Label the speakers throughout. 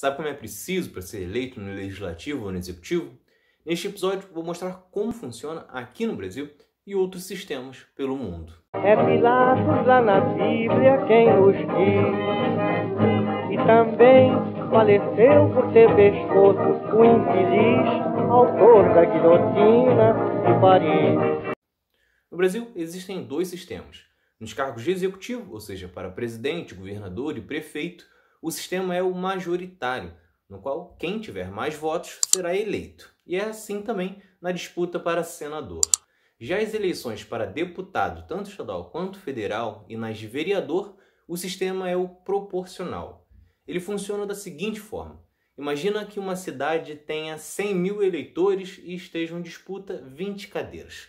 Speaker 1: Sabe como é preciso para ser eleito no legislativo ou no executivo? Neste episódio vou mostrar como funciona aqui no Brasil e outros sistemas pelo mundo. É Pilatos lá na Bíblia quem nos diz, e também faleceu por ter pescoço o infeliz autor da guilhotina de Paris. No Brasil existem dois sistemas. Nos cargos de executivo, ou seja, para presidente, governador e prefeito, o sistema é o majoritário, no qual quem tiver mais votos será eleito. E é assim também na disputa para senador. Já as eleições para deputado, tanto estadual quanto federal, e nas de vereador, o sistema é o proporcional. Ele funciona da seguinte forma: imagina que uma cidade tenha 100 mil eleitores e estejam em disputa 20 cadeiras.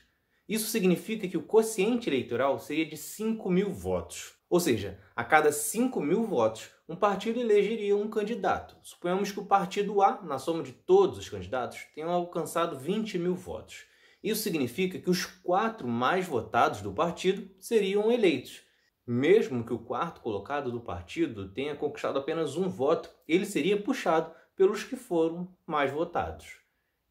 Speaker 1: Isso significa que o quociente eleitoral seria de 5 mil votos. Ou seja, a cada 5 mil votos, um partido elegeria um candidato. Suponhamos que o partido A, na soma de todos os candidatos, tenha alcançado 20 mil votos. Isso significa que os quatro mais votados do partido seriam eleitos. Mesmo que o quarto colocado do partido tenha conquistado apenas um voto, ele seria puxado pelos que foram mais votados.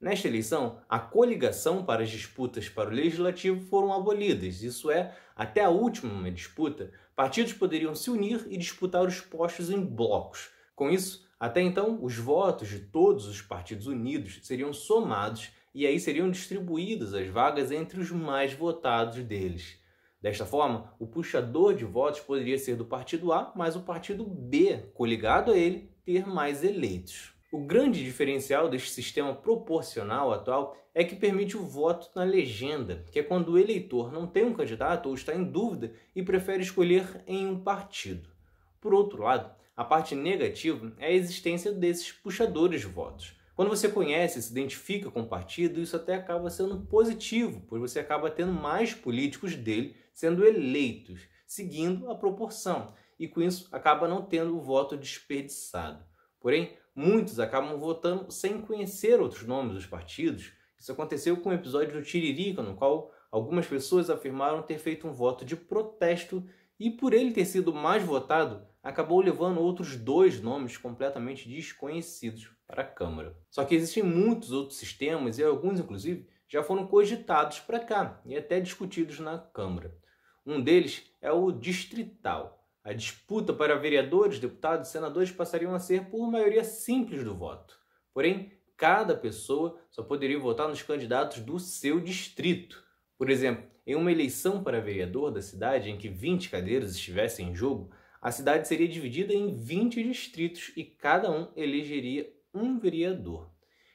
Speaker 1: Nesta eleição, a coligação para as disputas para o legislativo foram abolidas, isso é, até a última disputa, partidos poderiam se unir e disputar os postos em blocos. Com isso, até então, os votos de todos os partidos unidos seriam somados e aí seriam distribuídas as vagas entre os mais votados deles. Desta forma, o puxador de votos poderia ser do partido A, mas o partido B, coligado a ele, ter mais eleitos. O grande diferencial deste sistema proporcional atual é que permite o voto na legenda, que é quando o eleitor não tem um candidato ou está em dúvida e prefere escolher em um partido. Por outro lado, a parte negativa é a existência desses puxadores de votos. Quando você conhece, se identifica com o partido, isso até acaba sendo positivo, pois você acaba tendo mais políticos dele sendo eleitos, seguindo a proporção, e com isso acaba não tendo o voto desperdiçado. Porém, muitos acabam votando sem conhecer outros nomes dos partidos. Isso aconteceu com o um episódio do Tiririca, no qual algumas pessoas afirmaram ter feito um voto de protesto e, por ele ter sido mais votado, acabou levando outros dois nomes completamente desconhecidos para a Câmara. Só que existem muitos outros sistemas e alguns, inclusive, já foram cogitados para cá e até discutidos na Câmara. Um deles é o distrital. A disputa para vereadores, deputados e senadores passariam a ser por maioria simples do voto. Porém, cada pessoa só poderia votar nos candidatos do seu distrito. Por exemplo, em uma eleição para vereador da cidade em que 20 cadeiras estivessem em jogo, a cidade seria dividida em 20 distritos e cada um elegeria um vereador.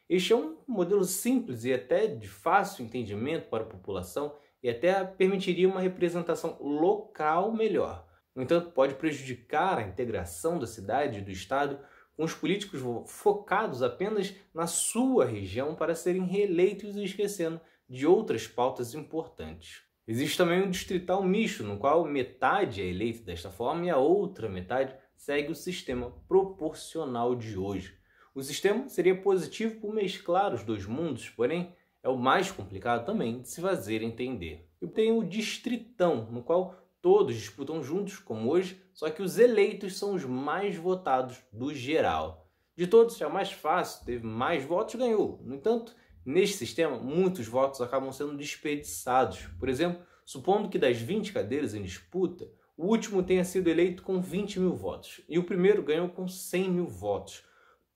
Speaker 1: Este é um modelo simples e até de fácil entendimento para a população e até permitiria uma representação local melhor no entanto, pode prejudicar a integração da cidade e do Estado com os políticos focados apenas na sua região para serem reeleitos e esquecendo de outras pautas importantes. Existe também um distrital misto, no qual metade é eleita desta forma e a outra metade segue o sistema proporcional de hoje. O sistema seria positivo por mesclar os dois mundos, porém é o mais complicado também de se fazer entender. E tem o distritão, no qual Todos disputam juntos, como hoje, só que os eleitos são os mais votados do geral. De todos, é o mais fácil, teve mais votos, ganhou. No entanto, neste sistema, muitos votos acabam sendo desperdiçados. Por exemplo, supondo que das 20 cadeiras em disputa, o último tenha sido eleito com 20 mil votos e o primeiro ganhou com 100 mil votos.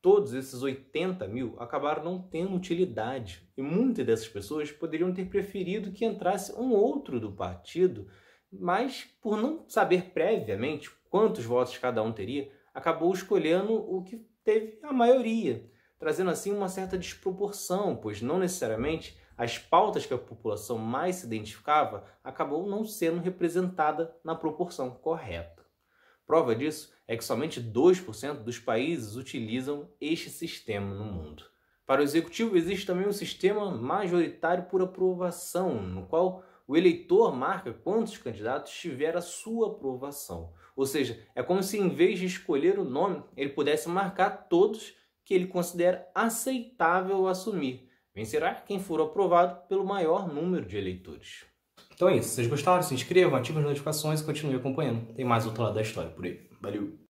Speaker 1: Todos esses 80 mil acabaram não tendo utilidade e muitas dessas pessoas poderiam ter preferido que entrasse um outro do partido mas por não saber previamente quantos votos cada um teria, acabou escolhendo o que teve a maioria, trazendo assim uma certa desproporção, pois não necessariamente as pautas que a população mais se identificava acabou não sendo representada na proporção correta. Prova disso é que somente 2% dos países utilizam este sistema no mundo. Para o executivo existe também um sistema majoritário por aprovação, no qual o eleitor marca quantos candidatos tiver a sua aprovação. Ou seja, é como se em vez de escolher o nome, ele pudesse marcar todos que ele considera aceitável assumir. Vencerá quem for aprovado pelo maior número de eleitores. Então é isso. Se vocês gostaram, se inscrevam, ativem as notificações e continuem acompanhando. Tem mais outro lado da história por aí. Valeu!